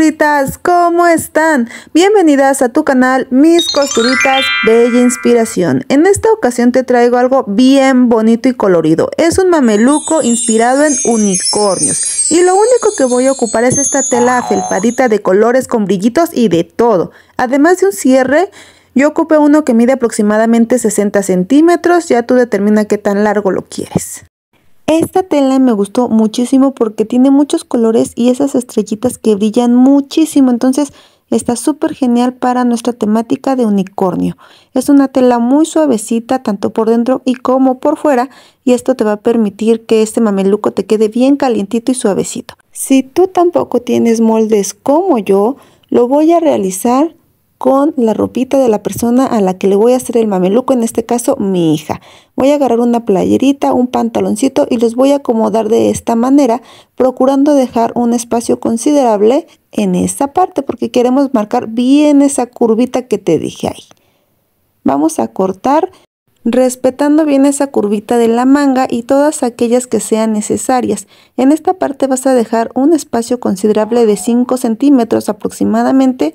costuritas, ¿cómo están? Bienvenidas a tu canal Mis Costuritas Bella Inspiración. En esta ocasión te traigo algo bien bonito y colorido. Es un mameluco inspirado en unicornios. Y lo único que voy a ocupar es esta tela felpadita de colores con brillitos y de todo. Además de un cierre yo ocupé uno que mide aproximadamente 60 centímetros, ya tú determina qué tan largo lo quieres. Esta tela me gustó muchísimo porque tiene muchos colores y esas estrellitas que brillan muchísimo. Entonces está súper genial para nuestra temática de unicornio. Es una tela muy suavecita tanto por dentro y como por fuera y esto te va a permitir que este mameluco te quede bien calientito y suavecito. Si tú tampoco tienes moldes como yo, lo voy a realizar con la ropita de la persona a la que le voy a hacer el mameluco, en este caso mi hija. Voy a agarrar una playerita, un pantaloncito y los voy a acomodar de esta manera, procurando dejar un espacio considerable en esta parte porque queremos marcar bien esa curvita que te dije ahí. Vamos a cortar respetando bien esa curvita de la manga y todas aquellas que sean necesarias. En esta parte vas a dejar un espacio considerable de 5 centímetros aproximadamente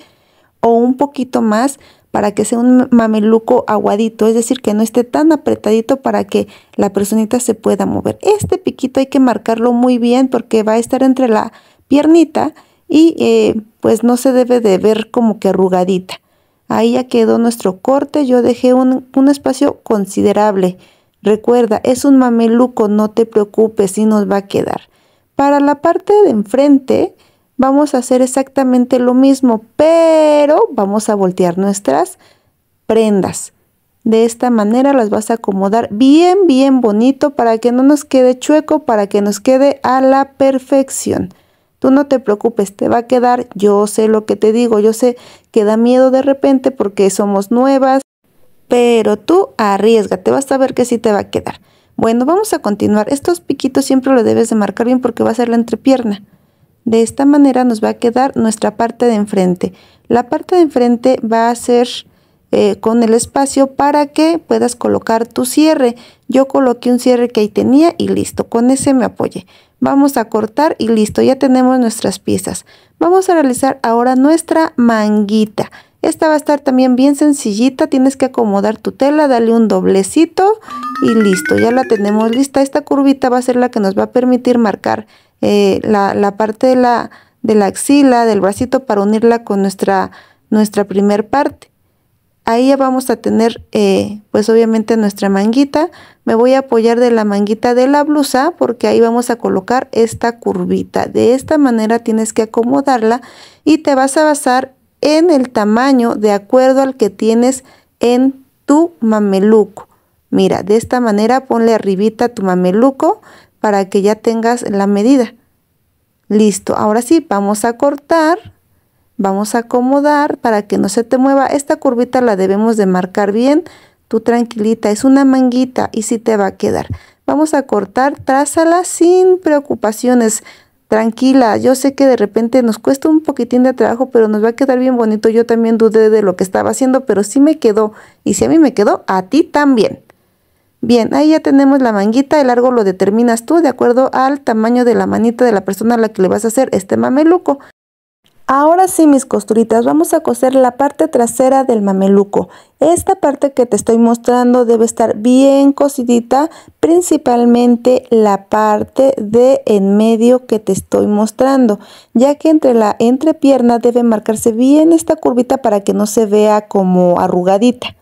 o un poquito más para que sea un mameluco aguadito, es decir, que no esté tan apretadito para que la personita se pueda mover. Este piquito hay que marcarlo muy bien porque va a estar entre la piernita y eh, pues no se debe de ver como que arrugadita. Ahí ya quedó nuestro corte, yo dejé un, espacio considerable. Recuerda, es un mameluco, no te preocupes, si nos va a quedar. Para la parte de enfrente, vamos a hacer exactamente lo mismo, pero vamos a voltear nuestras prendas. De esta manera las vas a acomodar bien, bien bonito para que no nos quede chueco, para que nos quede a la perfección. Tú no te preocupes, te va a quedar, yo sé lo que te digo, yo sé que da miedo de repente porque somos nuevas, pero tú arriesgate, vas a ver que sí te va a quedar. Bueno, vamos a continuar. Estos piquitos siempre lo debes de marcar bien porque va a ser la entrepierna. De esta manera nos va a quedar nuestra parte de enfrente. La parte de enfrente va a ser eh, con el espacio para que puedas colocar tu cierre. Yo coloqué un cierre que ahí tenía y listo, con ese me apoyé. Vamos a cortar y listo, ya tenemos nuestras piezas. Vamos a realizar ahora nuestra manguita. Esta va a estar también bien sencillita, tienes que acomodar tu tela, dale un doblecito y listo, ya la tenemos lista. Esta curvita va a ser la que nos va a permitir marcar eh, la, parte de la, de la axila, del bracito, para unirla con nuestra, nuestra primer parte. Ahí ya vamos a tener, eh, pues obviamente nuestra manguita. Me voy a apoyar de la manguita de la blusa porque ahí vamos a colocar esta curvita. De esta manera tienes que acomodarla y te vas a basar en el tamaño de acuerdo al que tienes en tu mameluco. Mira, de esta manera ponle arribita tu mameluco para que ya tengas la medida. Listo, ahora sí, vamos a cortar, vamos a acomodar para que no se te mueva. Esta curvita la debemos de marcar bien, tú tranquilita, es una manguita y sí te va a quedar. Vamos a cortar, trázala sin preocupaciones, tranquila, yo sé que de repente nos cuesta un poquitín de trabajo, pero nos va a quedar bien bonito. Yo también dudé de lo que estaba haciendo, pero sí me quedó. Y si a mí me quedó, a ti también. Bien, ahí ya tenemos la manguita, el largo lo determinas tú de acuerdo al tamaño de la manita de la persona a la que le vas a hacer este mameluco. Ahora sí mis costuritas, vamos a coser la parte trasera del mameluco. Esta parte que te estoy mostrando debe estar bien cosidita, principalmente la parte de en medio que te estoy mostrando, ya que entre la entrepierna debe marcarse bien esta curvita para que no se vea como arrugadita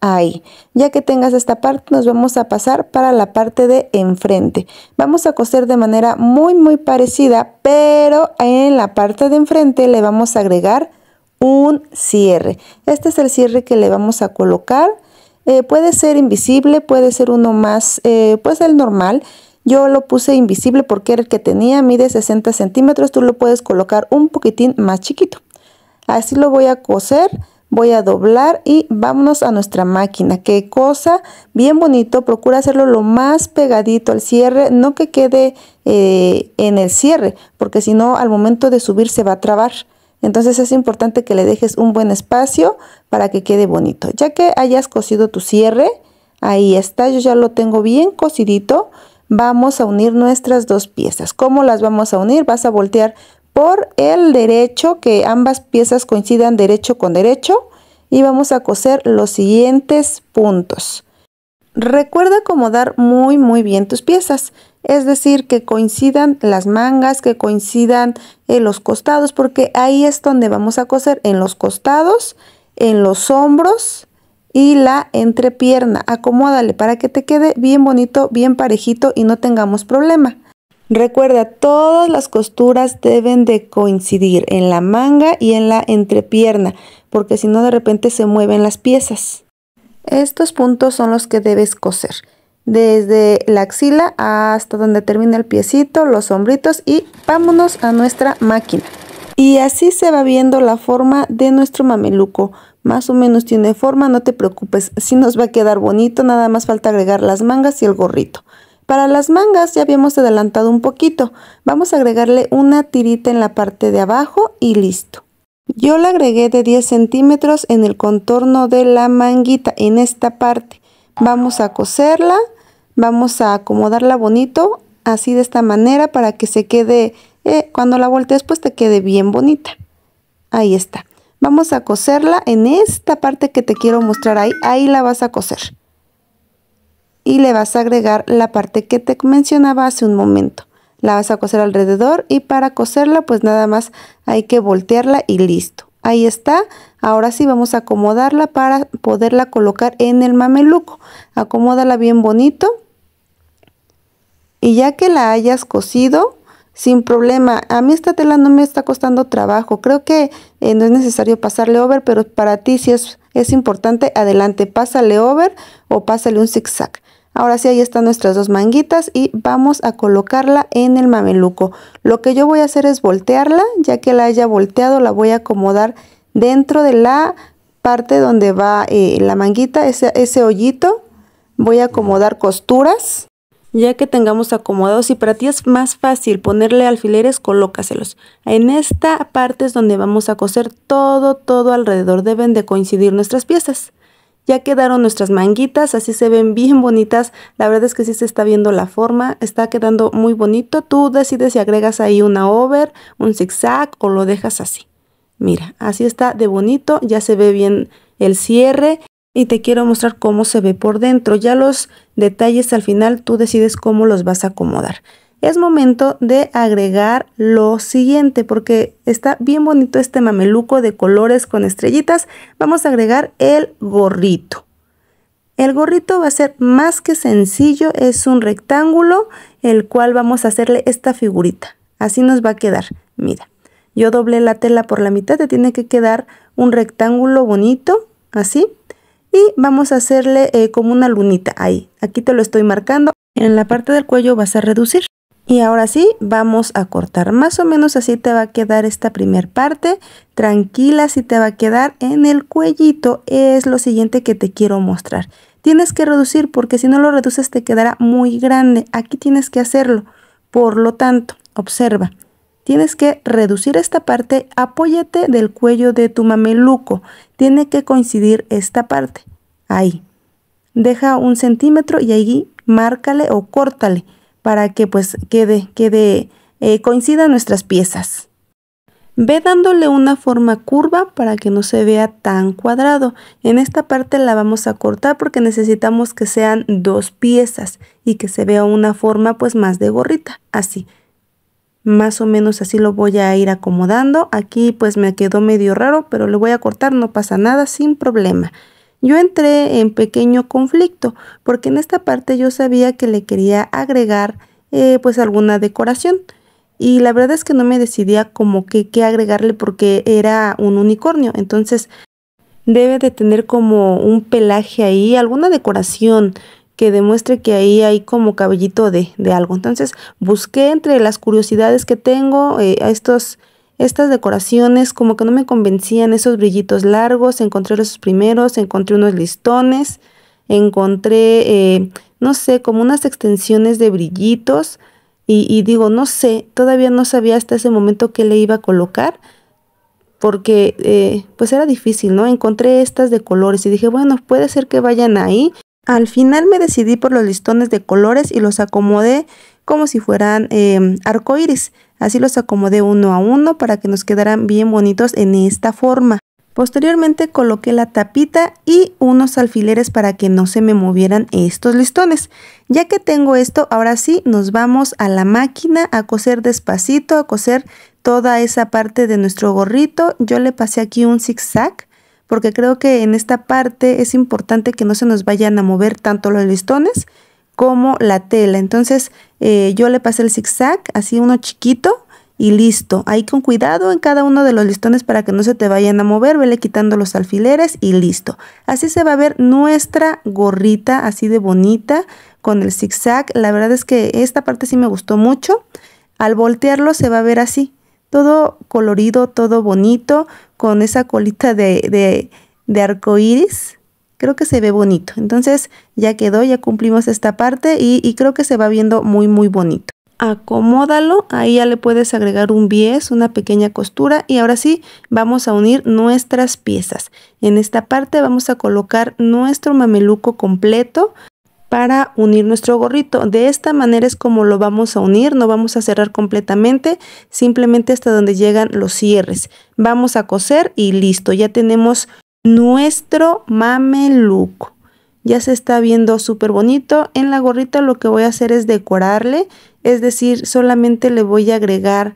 ahí. Ya que tengas esta parte, nos vamos a pasar para la parte de enfrente. Vamos a coser de manera muy, muy parecida, pero en la parte de enfrente le vamos a agregar un cierre. Este es el cierre que le vamos a colocar. Eh, puede ser invisible, puede ser uno más, eh, pues el normal. Yo lo puse invisible porque era el que tenía, mide 60 centímetros. Tú lo puedes colocar un poquitín más chiquito. Así lo voy a coser voy a doblar y vámonos a nuestra máquina. Qué cosa, bien bonito, procura hacerlo lo más pegadito al cierre, no que quede eh, en el cierre, porque si no al momento de subir se va a trabar. Entonces es importante que le dejes un buen espacio para que quede bonito. Ya que hayas cosido tu cierre, ahí está, yo ya lo tengo bien cosidito. Vamos a unir nuestras dos piezas. ¿Cómo las vamos a unir? Vas a voltear por el derecho, que ambas piezas coincidan derecho con derecho, y vamos a coser los siguientes puntos. Recuerda acomodar muy muy bien tus piezas, es decir, que coincidan las mangas, que coincidan en eh, los costados, porque ahí es donde vamos a coser, en los costados, en los hombros y la entrepierna. Acomódale para que te quede bien bonito, bien parejito y no tengamos problema. Recuerda, todas las costuras deben de coincidir en la manga y en la entrepierna, porque si no de repente se mueven las piezas. Estos puntos son los que debes coser. Desde la axila hasta donde termina el piecito, los hombritos y vámonos a nuestra máquina. Y así se va viendo la forma de nuestro mameluco. Más o menos tiene forma, no te preocupes, si nos va a quedar bonito, nada más falta agregar las mangas y el gorrito. Para las mangas ya habíamos adelantado un poquito. Vamos a agregarle una tirita en la parte de abajo y listo. Yo la agregué de 10 centímetros en el contorno de la manguita, en esta parte. Vamos a coserla, vamos a acomodarla bonito, así de esta manera para que se quede, eh, cuando la voltees pues te quede bien bonita. Ahí está. Vamos a coserla en esta parte que te quiero mostrar ahí, ahí la vas a coser y le vas a agregar la parte que te mencionaba hace un momento. La vas a coser alrededor y para coserla pues nada más hay que voltearla y listo. Ahí está. Ahora sí vamos a acomodarla para poderla colocar en el mameluco. Acomódala bien bonito. Y ya que la hayas cosido, sin problema. A mí esta tela no me está costando trabajo. Creo que eh, no es necesario pasarle over, pero para ti si es, es importante, adelante, pásale over o pásale un zigzag. Ahora sí, ahí están nuestras dos manguitas y vamos a colocarla en el mameluco. Lo que yo voy a hacer es voltearla, ya que la haya volteado la voy a acomodar dentro de la parte donde va eh, la manguita, ese, hoyito. Voy a acomodar costuras. Ya que tengamos acomodados y para ti es más fácil ponerle alfileres, colócaselos. En esta parte es donde vamos a coser todo, todo alrededor. Deben de coincidir nuestras piezas. Ya quedaron nuestras manguitas, así se ven bien bonitas. La verdad es que sí se está viendo la forma, está quedando muy bonito. Tú decides si agregas ahí una over, un zigzag o lo dejas así. Mira, así está de bonito, ya se ve bien el cierre y te quiero mostrar cómo se ve por dentro. Ya los detalles al final tú decides cómo los vas a acomodar es momento de agregar lo siguiente porque está bien bonito este mameluco de colores con estrellitas. Vamos a agregar el gorrito. El gorrito va a ser más que sencillo, es un rectángulo el cual vamos a hacerle esta figurita. Así nos va a quedar, mira. Yo doblé la tela por la mitad, te tiene que quedar un rectángulo bonito, así. Y vamos a hacerle eh, como una lunita ahí. Aquí te lo estoy marcando. En la parte del cuello vas a reducir. Y ahora sí, vamos a cortar. Más o menos así te va a quedar esta primer parte. Tranquila, si te va a quedar en el cuellito. Es lo siguiente que te quiero mostrar. Tienes que reducir porque si no lo reduces te quedará muy grande. Aquí tienes que hacerlo. Por lo tanto, observa. Tienes que reducir esta parte, apóyate del cuello de tu mameluco. Tiene que coincidir esta parte. Ahí. Deja un centímetro y ahí márcale o córtale para que pues quede, quede, eh, coincidan nuestras piezas. Ve dándole una forma curva para que no se vea tan cuadrado. En esta parte la vamos a cortar porque necesitamos que sean dos piezas y que se vea una forma pues más de gorrita, así. Más o menos así lo voy a ir acomodando. Aquí pues me quedó medio raro, pero lo voy a cortar, no pasa nada, sin problema. Yo entré en pequeño conflicto porque en esta parte yo sabía que le quería agregar eh, pues alguna decoración y la verdad es que no me decidía como que qué agregarle porque era un unicornio, entonces debe de tener como un pelaje ahí, alguna decoración que demuestre que ahí hay como cabellito de, de algo. Entonces busqué entre las curiosidades que tengo eh, a estos estas decoraciones como que no me convencían, esos brillitos largos, encontré los primeros, encontré unos listones, encontré, eh, no sé, como unas extensiones de brillitos y, digo, no sé, todavía no sabía hasta ese momento qué le iba a colocar porque eh, pues era difícil, ¿no? Encontré estas de colores y dije, bueno, puede ser que vayan ahí. Al final me decidí por los listones de colores y los acomodé como si fueran eh, arcoíris. Así los acomodé uno a uno para que nos quedaran bien bonitos en esta forma. Posteriormente coloqué la tapita y unos alfileres para que no se me movieran estos listones. Ya que tengo esto, ahora sí nos vamos a la máquina a coser despacito, a coser toda esa parte de nuestro gorrito. Yo le pasé aquí un zigzag porque creo que en esta parte es importante que no se nos vayan a mover tanto los listones como la tela. Entonces eh, yo le pasé el zigzag, así uno chiquito y listo. Ahí con cuidado en cada uno de los listones para que no se te vayan a mover, vele quitando los alfileres y listo. Así se va a ver nuestra gorrita así de bonita con el zigzag. La verdad es que esta parte sí me gustó mucho. Al voltearlo se va a ver así, todo colorido, todo bonito, con esa colita de, de, de arco iris creo que se ve bonito. Entonces ya quedó, ya cumplimos esta parte y, creo que se va viendo muy muy bonito acomódalo, ahí ya le puedes agregar un bies, una pequeña costura y ahora sí vamos a unir nuestras piezas. En esta parte vamos a colocar nuestro mameluco completo para unir nuestro gorrito. De esta manera es como lo vamos a unir, no vamos a cerrar completamente, simplemente hasta donde llegan los cierres. Vamos a coser y listo, ya tenemos nuestro mameluco. Ya se está viendo súper bonito. En la gorrita lo que voy a hacer es decorarle, es decir, solamente le voy a agregar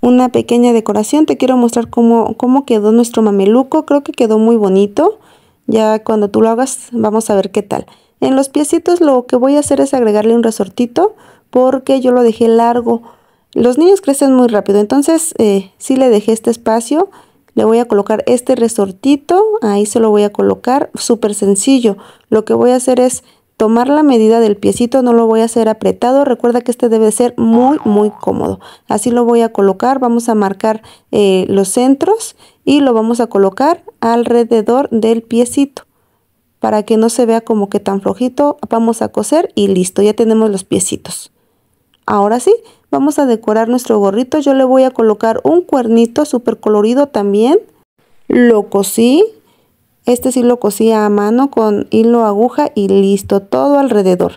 una pequeña decoración. Te quiero mostrar cómo, cómo quedó nuestro mameluco. Creo que quedó muy bonito. Ya cuando tú lo hagas vamos a ver qué tal. En los piecitos lo que voy a hacer es agregarle un resortito porque yo lo dejé largo. Los niños crecen muy rápido, entonces si eh, sí le dejé este espacio le voy a colocar este resortito, ahí se lo voy a colocar, súper sencillo. Lo que voy a hacer es tomar la medida del piecito, no lo voy a hacer apretado, recuerda que este debe ser muy muy cómodo. Así lo voy a colocar, vamos a marcar eh, los centros y lo vamos a colocar alrededor del piecito para que no se vea como que tan flojito, vamos a coser y listo, ya tenemos los piecitos. Ahora sí, Vamos a decorar nuestro gorrito. Yo le voy a colocar un cuernito súper colorido también. Lo cosí. Este sí lo cosí a mano con hilo, aguja y listo, todo alrededor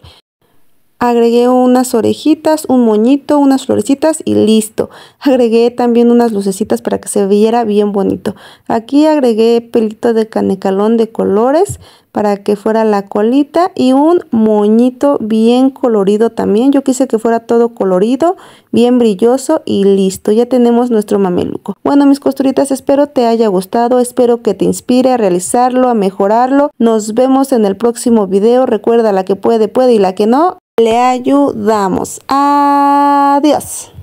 agregué unas orejitas, un moñito, unas florecitas y listo. Agregué también unas lucecitas para que se viera bien bonito. Aquí agregué pelito de canecalón de colores para que fuera la colita y un moñito bien colorido también. Yo quise que fuera todo colorido, bien brilloso y listo. Ya tenemos nuestro mameluco. Bueno, mis costuritas, espero te haya gustado. Espero que te inspire a realizarlo, a mejorarlo. Nos vemos en el próximo video. Recuerda, la que puede, puede y la que no, le ayudamos. Adiós.